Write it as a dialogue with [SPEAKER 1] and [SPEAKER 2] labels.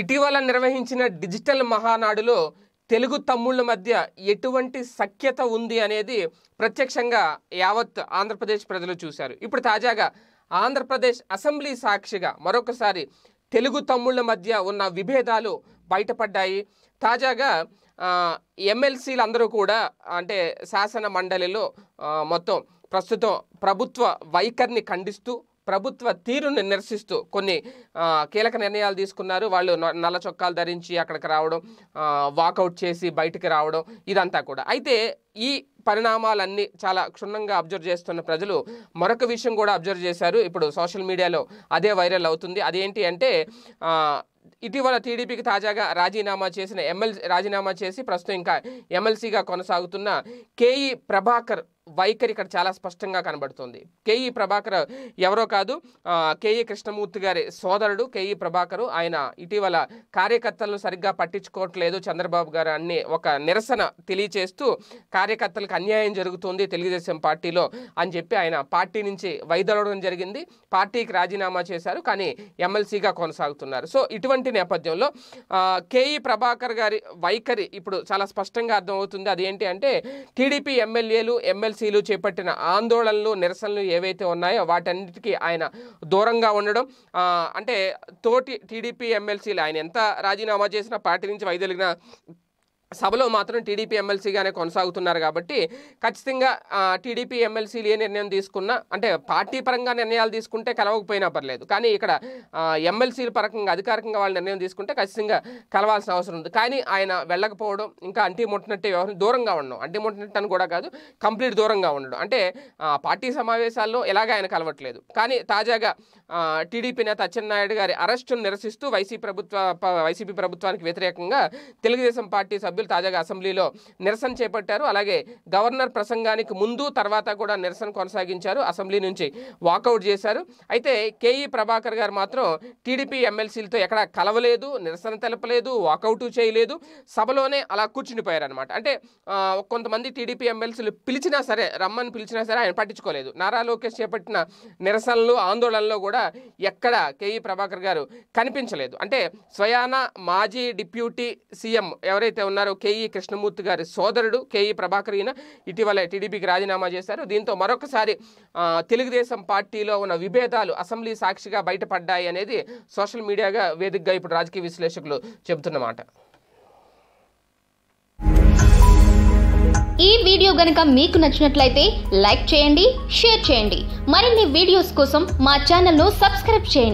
[SPEAKER 1] ఇటీవల నిర్వహించిన డిజిటల్ మహానాడులో తెలుగు తమ్ముళ్ళ మధ్య ఎటువంటి సఖ్యత ఉంది అనేది ప్రత్యక్షంగా యావత్ ఆంధ్రప్రదేశ్ ప్రజలు చూశారు ఇప్పుడు తాజాగా ఆంధ్రప్రదేశ్ అసెంబ్లీ సాక్షిగా మరొకసారి తెలుగు తమ్ముళ్ళ మధ్య ఉన్న విభేదాలు బయటపడ్డాయి తాజాగా ఎమ్మెల్సీలందరూ కూడా అంటే శాసన మండలిలో మొత్తం ప్రస్తుతం ప్రభుత్వ వైఖరిని ఖండిస్తూ ప్రభుత్వ తీరును నిరసిస్తూ కొన్ని కీలక నిర్ణయాలు తీసుకున్నారు వాళ్ళు నల్ల చొక్కాలు ధరించి అక్కడికి రావడం వాకౌట్ చేసి బయటికి రావడం ఇదంతా కూడా అయితే ఈ పరిణామాలన్నీ చాలా క్షుణ్ణంగా అబ్జర్వ్ చేస్తున్న ప్రజలు మరొక విషయం కూడా అబ్జర్వ్ చేశారు ఇప్పుడు సోషల్ మీడియాలో అదే వైరల్ అవుతుంది అదేంటి అంటే ఇటీవల టీడీపీకి తాజాగా రాజీనామా చేసిన ఎమ్మెల్సీ రాజీనామా చేసి ప్రస్తుతం ఇంకా ఎమ్మెల్సీగా కొనసాగుతున్న కేఈ ప్రభాకర్ వైఖరి ఇక్కడ చాలా స్పష్టంగా కనబడుతుంది కేఈ ప్రభాకర్ ఎవరో కాదు కేఈ కృష్ణమూర్తి గారి సోదరుడు కేఈ ప్రభాకరు ఆయన ఇటీవల కార్యకర్తలను సరిగ్గా పట్టించుకోవట్లేదు చంద్రబాబు గారు అన్ని ఒక నిరసన తెలియచేస్తూ కార్యకర్తలకు అన్యాయం జరుగుతుంది తెలుగుదేశం పార్టీలో అని చెప్పి ఆయన పార్టీ నుంచి వైదొలడం జరిగింది పార్టీకి రాజీనామా చేశారు కానీ ఎమ్మెల్సీగా కొనసాగుతున్నారు సో ఇటువంటి నేపథ్యంలో కేఈ ప్రభాకర్ గారి వైఖరి ఇప్పుడు చాలా స్పష్టంగా అర్థమవుతుంది అదేంటి అంటే టీడీపీ ఎమ్మెల్యేలు ఎమ్మెల్సీ ఆదివాసీలు చేపట్టిన ఆందోళనలు నిరసనలు ఏవైతే ఉన్నాయో వాటన్నిటికీ ఆయన దూరంగా ఉండడం అంటే తోటి టీడీపీ ఎమ్మెల్సీలు ఆయన ఎంత రాజీనామా చేసినా పార్టీ నుంచి వైదొలిగిన సభలో మాత్రం టీడీపీ ఎమ్మెల్సీగానే కొనసాగుతున్నారు కాబట్టి ఖచ్చితంగా టీడీపీ ఎమ్మెల్సీలు ఏ నిర్ణయం తీసుకున్నా అంటే పార్టీ పరంగా నిర్ణయాలు తీసుకుంటే కలవకపోయినా పర్లేదు కానీ ఇక్కడ ఎమ్మెల్సీల పరంగా అధికారికంగా వాళ్ళు నిర్ణయం తీసుకుంటే ఖచ్చితంగా కలవాల్సిన అవసరం ఉంది కానీ ఆయన వెళ్ళకపోవడం ఇంకా ముట్టినట్టే వ్యవహారం దూరంగా ఉండడం ముట్టినట్టు అని కూడా కాదు కంప్లీట్ దూరంగా ఉండడం అంటే పార్టీ సమావేశాల్లో ఎలాగ ఆయన కలవట్లేదు కానీ తాజాగా టీడీపీ నేత అచ్చెన్నాయుడు గారి అరెస్టును నిరసిస్తూ వైసీపీ ప్రభుత్వ వైసీపీ ప్రభుత్వానికి వ్యతిరేకంగా తెలుగుదేశం పార్టీ సభ్యులు సభ్యులు తాజాగా అసెంబ్లీలో నిరసన చేపట్టారు అలాగే గవర్నర్ ప్రసంగానికి ముందు తర్వాత కూడా నిరసన కొనసాగించారు అసెంబ్లీ నుంచి వాకౌట్ చేశారు అయితే కేఈ ప్రభాకర్ గారు మాత్రం టీడీపీ ఎమ్మెల్సీలతో ఎక్కడా కలవలేదు నిరసన తెలపలేదు వాకౌట్ చేయలేదు సభలోనే అలా కూర్చునిపోయారనమాట అంటే కొంతమంది టీడీపీ ఎమ్మెల్సీలు పిలిచినా సరే రమ్మని పిలిచినా సరే ఆయన పట్టించుకోలేదు నారా లోకేష్ చేపట్టిన నిరసనలు ఆందోళనలో కూడా ఎక్కడ కేఈ ప్రభాకర్ గారు కనిపించలేదు అంటే స్వయాన మాజీ డిప్యూటీ సీఎం ఎవరైతే ఉన్నారో గారు కేఈ కృష్ణమూర్తి గారి సోదరుడు కేఈ ప్రభాకర్ ఈయన ఇటీవల టీడీపీకి రాజీనామా చేశారు దీంతో మరొకసారి తెలుగుదేశం పార్టీలో ఉన్న విభేదాలు అసెంబ్లీ సాక్షిగా బయటపడ్డాయి అనేది సోషల్ మీడియాగా వేదికగా ఇప్పుడు రాజకీయ విశ్లేషకులు చెబుతున్నమాట ఈ వీడియో గనక మీకు నచ్చినట్లయితే లైక్ చేయండి షేర్ చేయండి మరిన్ని వీడియోస్ కోసం మా ఛానల్ను సబ్స్క్రైబ్ చేయండి